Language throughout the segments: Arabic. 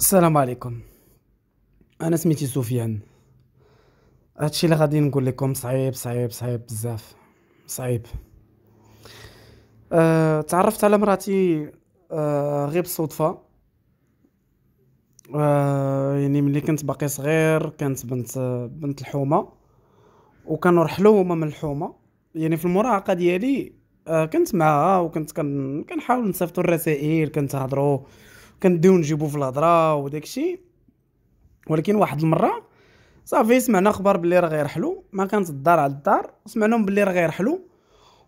السلام عليكم انا سميتي سفيان هادشي اللي غادي نقول لكم صعيب صعيب صعيب بزاف صعيب أه تعرفت على مراتي أه غير بالصدفه أه يعني ملي كنت باقي صغير كانت بنت بنت الحومه رحلوا هما من الحومه يعني في المراهقه ديالي أه كنت معاها وكنت كنحاول نصيفطوا الرسائل أه كنديو نجيبو في الهضره وداكشي ولكن واحد المره صافي سمعنا خبر بلي راه غيرحلو ما كانت الدار على الدار سمعناهم بلي راه غيرحلوا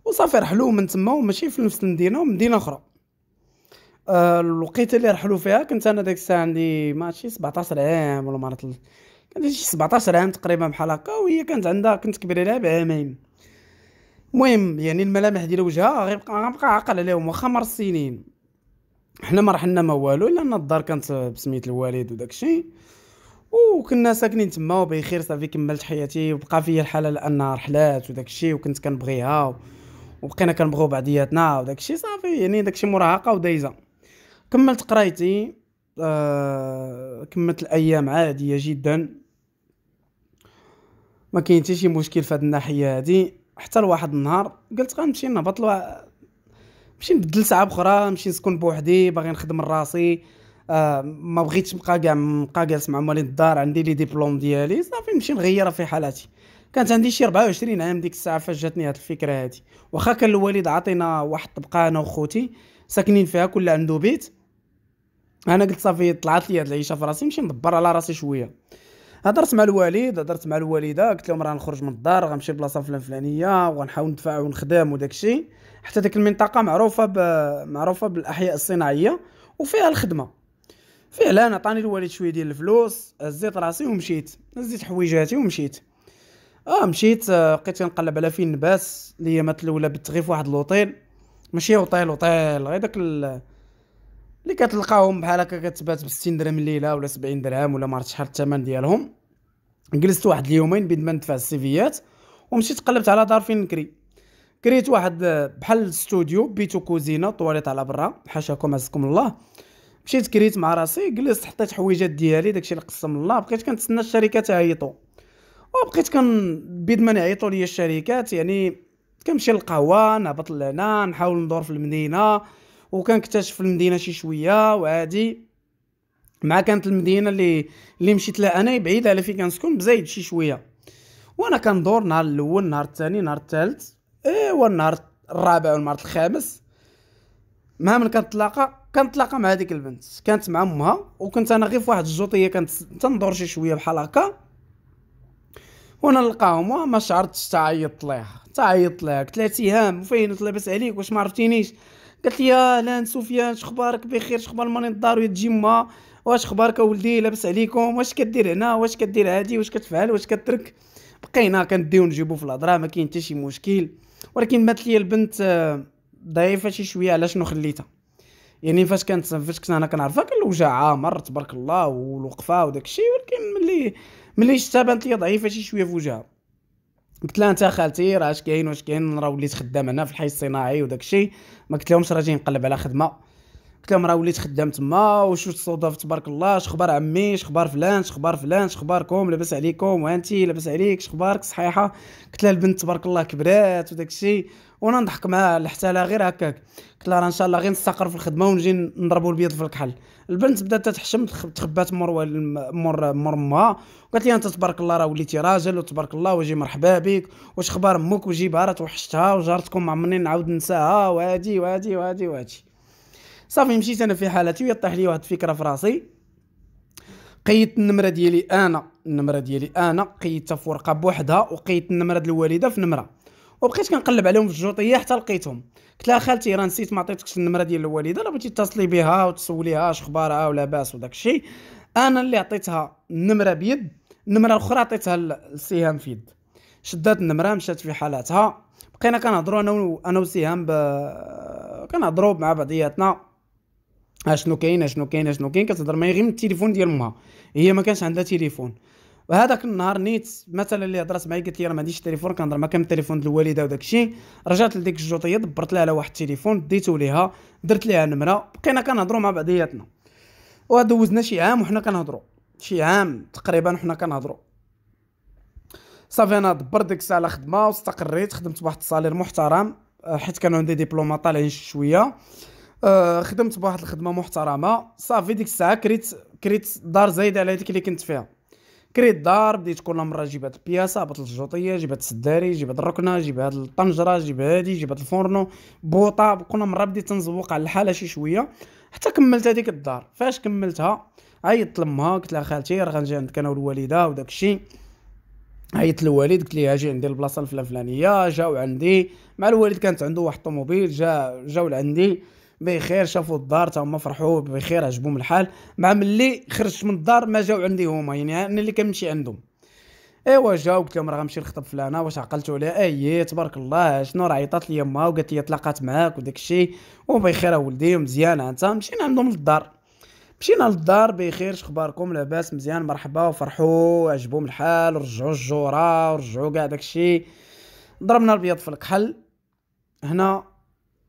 وصافي رحلو من تما وماشي في نفس المدينه مدينه اخرى أه الوقيته اللي رحلو فيها كنت انا داك الساعه عندي ماشي 17 عام ولا مرات كان شي 17 عام تقريبا بحال هكا وهي كانت عندها كنت كبير عليها بعامين المهم يعني الملامح ديال وجهها غيبقى غنبقى عاقل عليهم واخا مر السنين حنا ما راح لنا ما والو لان الدار كانت بسميت الوالد وداك الشيء وكنا ساكنين تما وبخير صافي كملت حياتي وبقى فيا الحاله لانها رحلات وداك الشيء وكنت كنبغيها وبقينا كنبغيو بعضياتنا وداك الشيء صافي يعني داك الشيء مراهقه ودايزه كملت قرايتي آه كملت الايام عاديه جدا ما كاين حتى شي مشكل في هذه الناحيه هذه حتى لواحد النهار قلت غنمشي نهبط نمشي نبدل ساعه بخرى نمشي نسكن بوحدي باغي نخدم راسي آه ما بغيتش نبقى كاع نبقى جالس مع مواليد الدار عندي لي ديبلوم ديالي صافي نمشي نغير في حالاتي كانت عندي شي 24 عام ديك الساعه فاش جاتني هاد الفكره هادي واخا كان الوالد عطينا واحد الطبقه انا وخوتي ساكنين فيها كل عنده بيت انا قلت صافي طلعت لي هاد العيشه في راسي نمشي ندبر على راسي شويه هضرت مع الوالد هضرت مع الوالده قلت لهم راه نخرج من الدار غنمشي لبلاصه فلان فلانيه وغنحاول ندفع ونخدم وداك الشيء حتى ديك المنطقه معروفه ب... معروفه بالاحياء الصناعيه وفيها الخدمه فعلا عطاني الوالد شويه ديال الفلوس هزيت راسي ومشيت هزيت حويجاتي ومشيت اه مشيت آه، بقيت كنقلب على فين نباس اللي مات الاولى بت في واحد لوطيل ماشي اوطيل اوطيل غير داك ال... اللي كتلقاهم بحال هكا كتبات ب 60 درهم الليله ولا 70 درهم ولا ما عرفت شحال الثمن ديالهم جلست واحد اليومين بين ما ندفع السيفيات ومشيت قلبت على دار فين نكري كريت واحد آه، بحال ستوديو بيتو كوزينه طواليت على برا حاشاكم عزكم الله مشيت كريت مع راسي جلست حطيت حويجات ديالي داكشي اللي قسم الله بقيت كنتسنى الشركه تعيطو وبقيت كن بيد ما نعيطوا ليا الشركات يعني كنمشي للقهوه نهبط لهنا نحاول ندور في المدينه وكنكتشف المدينه شي شويه وعادي مع كانت المدينه اللي اللي مشيت لها انا بعيده على فين كنسكن بزايد شي شويه وانا كندور نهار الاول نهار الثاني نهار الثالث ايوا النهار الرابع والنهار الخامس مع من كنتلاقى كنتلاقى مع هذيك البنت كانت مع امها وكنت انا غير في واحد الجوطيه كنت تندور شي شويه بحال هكا وانا نلقاهم ما شعرتش تعيط ليها تعيط ليها قلت لها تيهام وفين لاباس عليك واش ما عرفتينيش قالت لي يا لان سفيان شخبارك بخير شخبار ماني الدار ويا تجي ما واش اخبارك اولدي لاباس عليكم واش كدير هنا واش كدير هادي واش كتفعل واش كترك بقينا كنديو نجيبو في الهضره ما كاين حتى شي مشكل ولكن مات ليا البنت آه، ضعيفه شي شويه علاش شنو خليتها يعني فاش كانت فاش كنت انا كنعرفها كان الوجع عامر تبارك الله والوقفه وداك الشيء ولكن ملي ملي شتها بانت ليا ضعيفه شي شويه في وجهها قلت لها انت خالتي راه اش كاين واش كاين راه وليت خدام هنا في الحي الصناعي وداك الشيء ما قلت لهمش راه جاي نقلب على خدمه قلت لهم راه وليت خدام تما وشو تصادف تبارك الله شخبار عمي شخبار فلان شخبار فلان شخباركم لاباس عليكم وانتي لاباس عليك شخبارك صحيحه قلت لها البنت تبارك الله كبرات وداك الشيء وانا نضحك معاها حتى لها غير هكاك قلت لها راه ان شاء الله غير نستقر في الخدمه ونجي نضربوا البيض في الكحل البنت بدات تتحشم تخبات مور مور مور ما وقالت لي انت تبارك الله راه وليتي راجل وتبارك الله واجي مرحبا بك واش اخبار امك وجيبها راه توحشتها وجارتكم ما عمرني نعاود ننساها وهادي وهادي وهادي وهادي صافي مشيت انا في حالتي ويطيح لي واحد الفكره في راسي قيدت النمره ديالي انا النمره ديالي انا قيدتها في ورقه بوحدها وقيدت النمره ديال الوالده في نمره وبقيت كنقلب عليهم في الجوطيه حتى لقيتهم قلت لها خالتي راه نسيت ما عطيتكش النمره ديال الوالده لا بغيتي اتصلي بها وتسوليها اش اخبارها ولاباس وداك الشيء انا اللي عطيتها النمره بيد النمره الاخرى عطيتها للسهام في يد شدات النمره مشات في حالاتها بقينا كنهضروا انا و... انا وسهام ب... كنهضروا مع بعضياتنا اشنو اه كاين اشنو اه كاين اشنو اه كاين كتهضر معايا غير من التليفون ديال امها هي ما كانش عندها تليفون وهذاك النهار نيت مثلا اللي هضرات معايا قالت لي راه ما عنديش تليفون كنهضر معاك من التليفون ديال الوالده وداك الشيء رجعت لديك الجوطيه دبرت لها على واحد التليفون ديتو ليها درت ليها نمره بقينا كنهضروا مع بعضياتنا ودوزنا شي عام وحنا كنهضروا شي عام تقريبا وحنا كنهضروا صافي انا دبرت ديك الساعه خدمه واستقريت خدمت بواحد الصالير محترم حيت كانوا عندي ديبلومه طالعين شويه آه، خدمت بواحد الخدمه محترمه صافي ديك الساعه كريت كريت دار زايده على هذيك اللي كنت فيها كريت دار بديت كل مره جيب هاد البياسه هبط الجوطيه جيب هاد السداري جيب هاد الركنه جيب هاد الطنجره جيب هادي جيب هاد الفورنو بوطه كل مره بديت تنزوق على الحاله شي شويه حتى كملت هذيك الدار فاش كملتها عيطت لامها قلت لها خالتي راه غنجي عندك انا والوالده وداك الشيء عيطت للوالد قلت ليه اجي عندي البلاصه الفلانيه جاو عندي مع الوالد كانت عنده واحد الطوموبيل جا جاو لعندي بخير شافوا الدار تا هما فرحوا بخير عجبهم الحال مع ملي خرجت من الدار ما جاو عندي هما يعني انا اللي كنمشي عندهم ايوا جاو قلت لهم راه غنمشي نخطب فلانه واش عقلتوا عليها اي تبارك الله شنو راه عيطات لي ما وقالت لي تلاقات معاك وداك الشيء وبخير ولدي مزيان انت مشينا عندهم للدار مشينا للدار بخير شخباركم لاباس مزيان مرحبا وفرحوا عجبهم الحال رجعوا الجوره ورجعوا كاع داكشي ضربنا البيض في الكحل هنا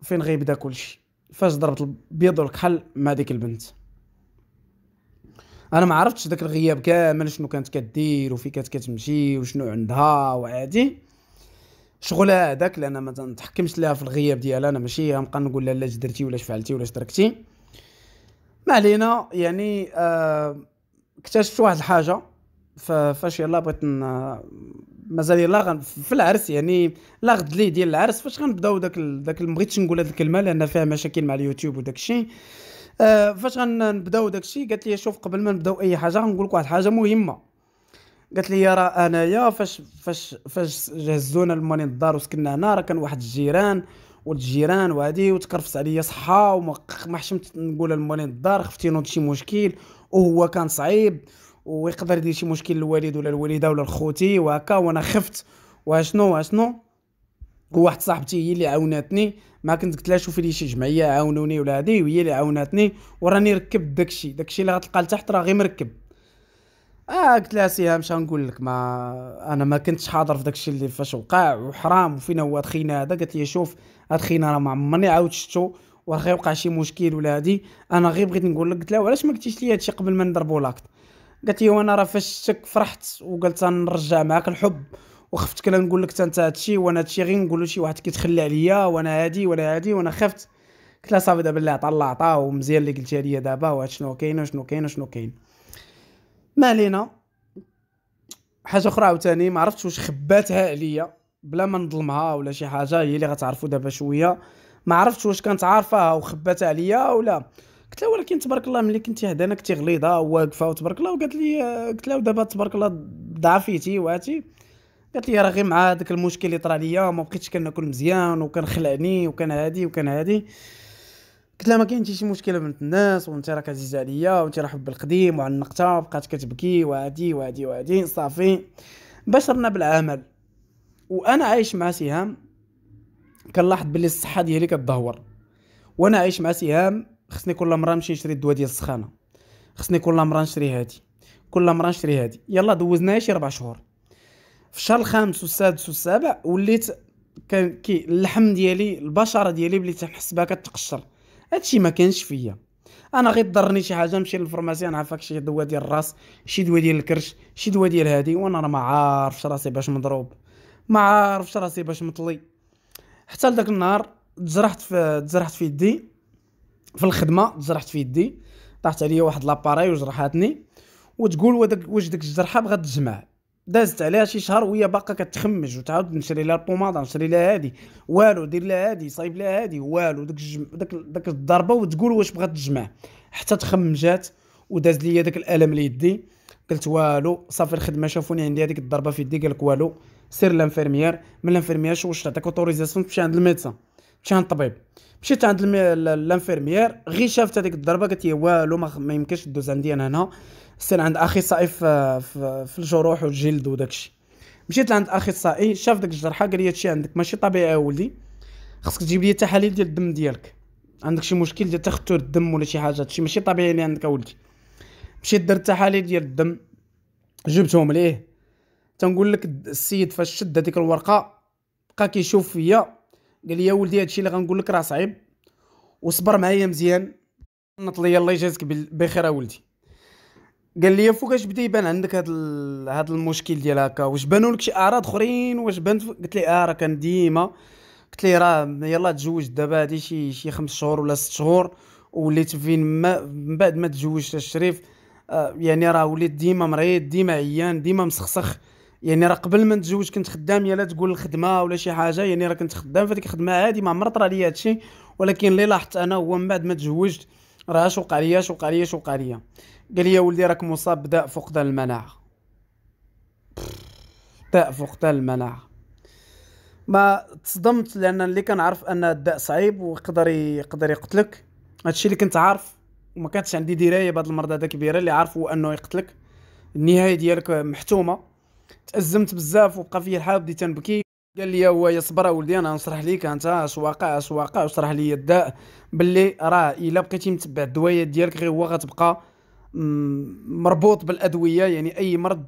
فين غيبدا كلشي فاش ضربت البيض والكحل مع ديك البنت انا ما عرفتش داك الغياب كامل شنو كانت كدير وفي كانت كتمشي وشنو عندها وعادي شغل هذاك لان ما تنتحكمش ليها في الغياب ديالها انا ماشي غنبقى نقول لها لا اش درتي ولا اش فعلتي ولا اش تركتي ما علينا يعني آه اكتشفت واحد الحاجه فاش يلا بغيت مازال يلا في العرس يعني لا غد لي ديال العرس فاش غنبداو داك ال... داك ما بغيتش نقول هذه الكلمه لان فيها مشاكل مع اليوتيوب وداك الشيء آه فاش غنبداو داك الشيء قالت لي شوف قبل ما نبداو اي حاجه غنقول لك واحد الحاجه مهمه قالت لي راه انايا فاش فاش فاش جهزونا الماني الدار وسكننا هنا راه كان واحد الجيران والجيران وهادي وتكرفس عليا صحه وما حشمت نقول الماني الدار خفتي نوض شي مشكل وهو كان صعيب ويقدر يدير شي مشكل للوالد ولا الوالده ولا لخوتي وهكا وانا خفت واشنو واشنو وواحد صاحبتي هي اللي عاوناتني ما كنت قلت لها شوفي لي شي جمعيه عاونوني ولا هادي وهي اللي عاوناتني وراني ركبت داكشي داكشي اللي غتلقى لتحت راه غير مركب اه قلت لها سيها هامش غنقول لك ما انا ما كنتش حاضر في داكشي اللي فاش وقع وحرام وفينا هو هاد خينا هذا قالت لي شوف هاد خينا راه ما عمرني عاود شفتو واخا وقع شي مشكل ولا هادي انا غير بغيت نقول لك قلت لها علاش ما قلتيش لي هادشي قبل ما نضربو لاكت قالت لي وانا راه فاش شك فرحت وقلت نرجع معاك الحب وخفت كنا نقول لك انت هادشي وانا هادشي غير نقولو شي واحد كيتخلى عليا وانا هادي وانا هادي وانا خفت قلت لها صافي دابا اللي عطا الله عطاه ومزيان اللي قلتيها ليا دابا وهاد شنو كاين وشنو كاين وشنو كاين ما علينا حاجه اخرى عاوتاني ما عرفتش واش خباتها عليا بلا ما نظلمها ولا شي حاجه هي اللي غتعرفوا دابا شويه ما عرفتش واش كانت عارفاها وخباتها عليا ولا قلت لها ولكن تبارك الله ملي كنتي هدانا كنتي غليظه واقفه وتبارك الله وقالت لي قلت لها ودابا تبارك الله ضعفيتي وعاتي قالت لي راه غير مع داك المشكل اللي طرا ليا ما بقيتش كناكل مزيان وكنخلعني وكان هادي وكان هادي قلت لها ما كاين شي مشكله بنت الناس وانت راك عزيزه عليا وانت راه حب القديم وعنقتها وبقات بقات كتبكي وهادي وهادي وهادي صافي بشرنا بالعمل وانا عايش مع سهام كنلاحظ بلي الصحه ديالي كتدهور وانا عايش مع سهام خصني كل مره نمشي نشري الدواء ديال السخانه خصني كل مره نشري هادي كل مره نشري هادي يلا دوزناها شي ربع شهور في الشهر الخامس والسادس والسابع وليت كان كي اللحم ديالي البشره ديالي بليت نحس بها كتقشر هادشي ما كانش فيا انا غير ضرني شي حاجه نمشي للفرماسي نعافاك شي دواء ديال الراس شي دواء ديال الكرش شي دواء ديال هادي وانا راه ما عارفش راسي باش مضروب ما عارفش راسي باش مطلي حتى لذاك النهار تجرحت في تجرحت في يدي في الخدمه جرحت في يدي طاحت عليا واحد لاباراي وجرحاتني وتقول واش ديك الجرحه بغات تجمع دازت عليها شي شهر وهي باقا كتخمج وتعاود نشري لها البوماده نشري لها هادي والو دير لها هادي صايب لها هادي والو داك الجم... داك داك الضربه وتقول واش بغات تجمع حتى تخمجات وداز ليا داك الالم ليدي قلت والو صافي الخدمه شافوني عندي هذيك الضربه في يدي قالك والو سير لانفيرميير من لانفيرميير واش تعطيك اوتوريزاسيون تمشي عند الميدسان مشى عند الطبيب مشيت عند الانفيرميير غير شافت هذيك الضربه قالت لي والو ما يمكنش دوز عندي انا هنا سير عند اخصائي آه، في, في, في الجروح والجلد وداكشي مشيت لعند اخصائي شاف داك الجرحه قال لي هادشي عندك ماشي طبيعي يا ولدي خصك تجيب لي تحاليل ديال الدم ديالك عندك شي مشكل ديال تخثر الدم ولا شي حاجه هادشي ماشي طبيعي اللي عندك اولدي مشيت درت تحاليل ديال الدم جبتهم ليه تنقول لك السيد فاش شد هذيك الورقه بقى كيشوف فيا قال لي يا ولدي هادشي اللي غنقول لك راه صعيب وصبر معايا مزيان نط لي الله يجازك بخير اولدي قال لي فوقاش بدا يبان عندك هاد هاد المشكل ديال هكا واش بانوا لك شي اعراض اخرين واش بان قلت لي اه راه كان ديما قلت لي راه يلا تزوجت دابا هادي شي شي خمس شهور ولا ست شهور وليت فين ما من بعد ما تزوجت الشريف آه يعني راه وليت ديما مريض ديما عيان ديما مسخسخ يعني راه قبل ما نتزوج كنت خدام يا لا تقول الخدمه ولا شي حاجه يعني راه كنت خدام في ديك الخدمه عادي ما عمر طرا ليا هادشي ولكن اللي لاحظت انا هو من بعد ما تزوجت راه اش وقع ليا اش وقع ليا اش وقع ليا قال لي ولدي راك مصاب بداء فقدان المناعه داء فقدان المناعه ما تصدمت لان اللي كنعرف ان الداء صعيب ويقدر يقدر يقتلك هادشي اللي كنت عارف وما كانتش عندي درايه بهاد المرض هذا كبيره اللي عارف هو انه يقتلك النهايه ديالك محتومه تازمت بزاف وبقى فيا الحال بديت نبكي قال لي هو يا صبر ولدي انا نصرح ليك انت اش واقع اش واقع وشرح لي الداء باللي راه الا بقيتي متبع الدوايات ديالك غير هو غتبقى مربوط بالادويه يعني اي مرض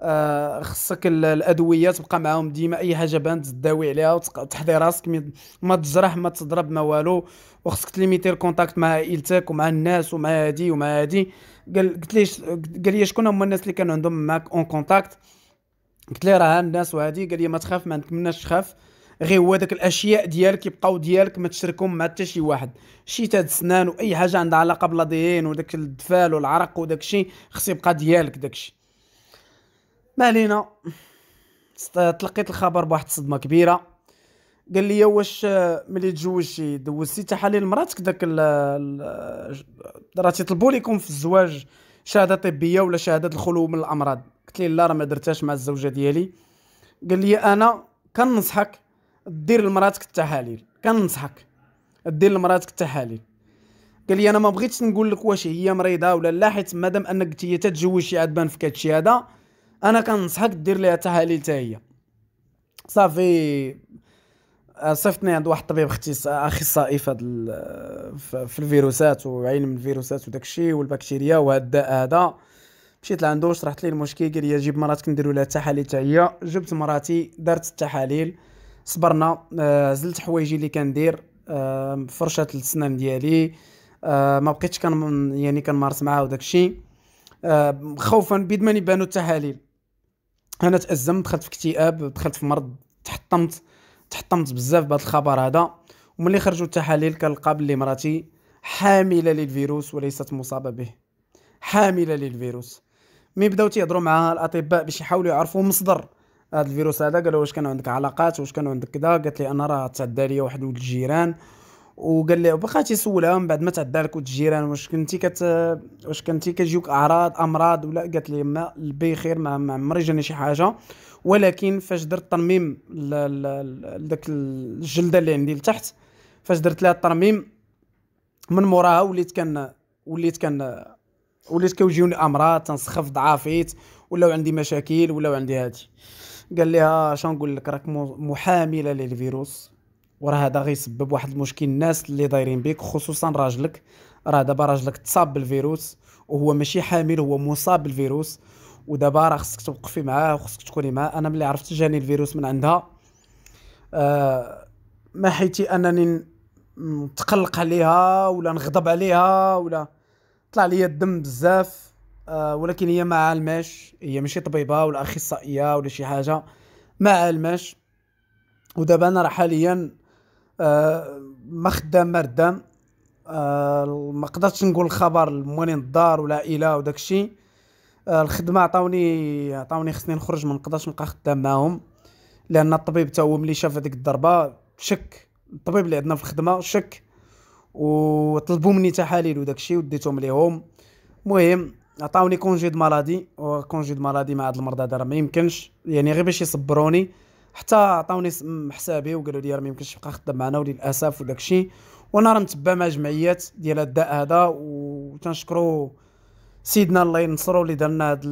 آه خصك الادويه تبقى معاهم ديما اي حاجه بانت تداوي عليها وتحضي راسك ما تجرح ما تضرب ما والو وخصك تليميتي الكونتاكت مع عائلتك ومع الناس ومع هادي ومع هادي قال قلت ليش قال لي شكون هما الناس اللي كانوا عندهم معاك اون كونتاكت قلت ليه راه الناس وهذه قال لي ما تخاف ما نتمناش تخاف غير هو داك الاشياء ديالك يبقاو ديالك ما تشركهم مع حتى شي واحد شي تاد سنان واي حاجه عندها علاقه بلاديين وداك الدفال والعرق وداك الشيء خص يبقى ديالك داك الشيء ما علينا تلقيت الخبر بواحد الصدمه كبيره قال لي واش ملي تزوجتي دوزتي تحاليل مراتك داك راه تيطلبوا لكم في الزواج شهاده طبيه ولا شهاده الخلو من الامراض قلت لي لا راه ما درتهاش مع الزوجه ديالي قال لي انا كنصحك دير لمراتك التحاليل كنصحك دير لمراتك التحاليل قال لي انا ما بغيتش نقول لك واش هي مريضه ولا لا حيت مادام انك قلت هي تتزوج شي عاد في كاتشي هذا انا كنصحك دير ليها تحاليل حتى هي صافي آه، صيفطني عند واحد الطبيب اخصائي في هاد آه، في الفيروسات وعلم الفيروسات وداك الشيء والبكتيريا وهذا الداء هذا مشيت لعندو شرحت ليه المشكل قال لي جيب مراتك نديرو لها التحاليل تاع هي جبت مراتي درت التحاليل صبرنا آه زلت حوايجي اللي كندير آه فرشه السنان ديالي آه، ما بقيتش كان يعني كنمارس معاه وداك الشيء آه، خوفا بيد ما يبانو التحاليل انا تازمت دخلت في اكتئاب دخلت في مرض تحطمت تحطمت بزاف بهذا الخبر هذا وملي خرجوا التحاليل كنلقى بلي مراتي حامله للفيروس وليست مصابه به حامله للفيروس مي بداو تيهضروا معاها الاطباء باش يحاولوا يعرفوا مصدر هذا الفيروس هذا قالوا واش كان عندك علاقات واش كان عندك كذا قالت لي انا راه تعدى ليا واحد ولد الجيران وقال لي وبقى تيسولها من بعد ما تعدى لك ولد الجيران واش كنتي كت واش كنتي كتجيوك اعراض امراض ولا قالت لي ما البي خير ما عمري جاني شي حاجه ولكن فاش درت ترميم لذاك الجلده اللي عندي لتحت فاش درت لها الترميم من موراها وليت كان وليت كان وليت كيجيوني امراض تنسخف ضعافيت ولاو عندي مشاكل ولاو عندي هادي قال لها اش نقول لك راك محامله للفيروس وراه هذا غيسبب واحد المشكل الناس اللي دايرين بك خصوصا راجلك راه دابا راجلك تصاب بالفيروس وهو ماشي حامل هو مصاب بالفيروس ودابا راه خصك توقفي معاه وخصك تكوني معاه انا ملي عرفت جاني الفيروس من عندها آه ما حيتي انني نتقلق عليها ولا نغضب عليها ولا طلع لي الدم بزاف آه، ولكن هي ما عالماش هي ماشي طبيبه ولا اخصائيه ولا شي حاجه ما عالماش ودابا انا راه حاليا آه ما خدام ما ردام آه، ما قدرتش نقول الخبر لموالين الدار والعائله وداك الشيء آه، الخدمه عطاوني عطاوني خصني نخرج ما نقدرش نبقى خدام معاهم لان الطبيب تا هو ملي شاف هذيك الضربه شك الطبيب اللي عندنا في الخدمه شك وطلبوا مني تحاليل وداك الشيء وديتهم ليهم المهم عطاوني كونجي د مالادي وكونجي د مالادي مع هاد المرضى هذا ما يمكنش يعني غير باش يصبروني حتى عطاوني حسابي وقالوا لي راه ما يمكنش تبقى خدام معنا وللاسف وداك الشيء وانا راه متبع مع جمعيات ديال الداء هذا وتنشكروا سيدنا الله ينصرو اللي درنا هاد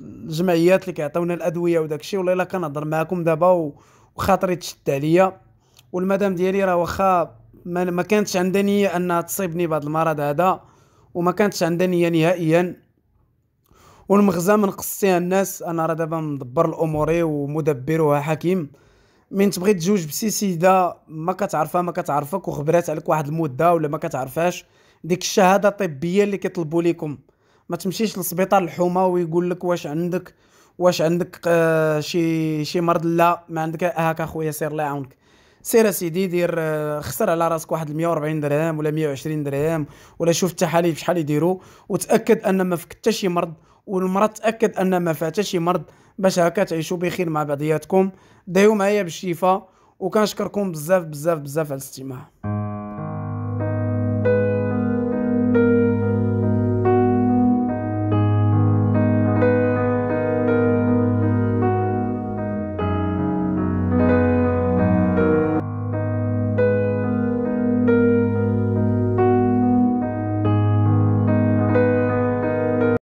الجمعيات اللي كيعطيونا الادويه وداك الشيء والله الا كنهضر معاكم دابا وخاطري تشد عليا والمدام ديالي راه واخا ما, ما كانتش عندها نيه انها تصيبني بهذا المرض هذا وما كانتش عندها نيه نهائيا والمغزى من قصتيها الناس انا راه دابا مدبر الاموري ومدبرها حكيم من تبغي تزوج بسي سيده ما كتعرفها ما كتعرفك وخبرات عليك واحد المده ولا ما كتعرفهاش ديك الشهاده الطبيه اللي كيطلبوا لكم ما تمشيش للسبيطار الحومه ويقول لك واش عندك واش عندك آه شي شي مرض لا ما عندك هاكا خويا سير الله يعاونك سير سيدي دير آه، خسر على راسك واحد 140 درهم ولا 120 درهم ولا شوف التحاليل شحال يديروا وتاكد ان ما فك حتى شي مرض والمرض تاكد ان ما فيها شي مرض باش هكا تعيشوا بخير مع بعضياتكم دايو معايا بالشفاء وكنشكركم بزاف بزاف بزاف على الاستماع